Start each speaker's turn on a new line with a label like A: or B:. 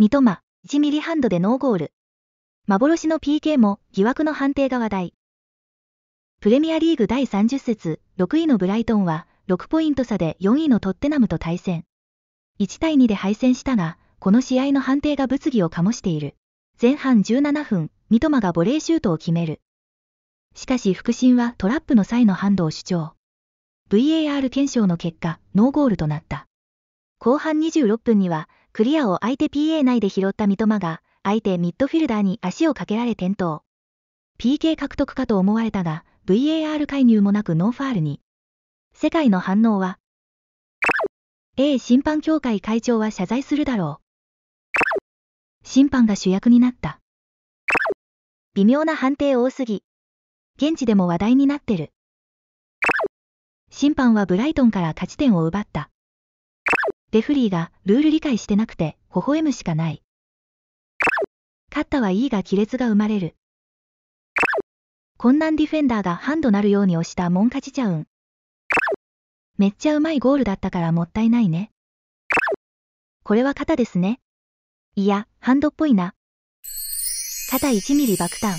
A: 三笘、1ミリハンドでノーゴール。幻の PK も疑惑の判定が話題。プレミアリーグ第30節、6位のブライトンは、6ポイント差で4位のトッテナムと対戦。1対2で敗戦したが、この試合の判定が物議を醸している。前半17分、三笘がボレーシュートを決める。しかし副審はトラップの際のハンドを主張。VAR 検証の結果、ノーゴールとなった。後半26分には、クリアを相手 PA 内で拾った三笘が、相手ミッドフィルダーに足をかけられ転倒。PK 獲得かと思われたが、VAR 介入もなくノーファールに。世界の反応は ?A 審判協会会長は謝罪するだろう。審判が主役になった。微妙な判定多すぎ。現地でも話題になってる。審判はブライトンから勝ち点を奪った。レフリーがルール理解してなくて微笑むしかない。勝ったはいいが亀裂が生まれる。こんなんディフェンダーがハンドなるように押したもん勝ちちゃうん。めっちゃうまいゴールだったからもったいないね。これは肩ですね。いや、ハンドっぽいな。肩1ミリ爆弾。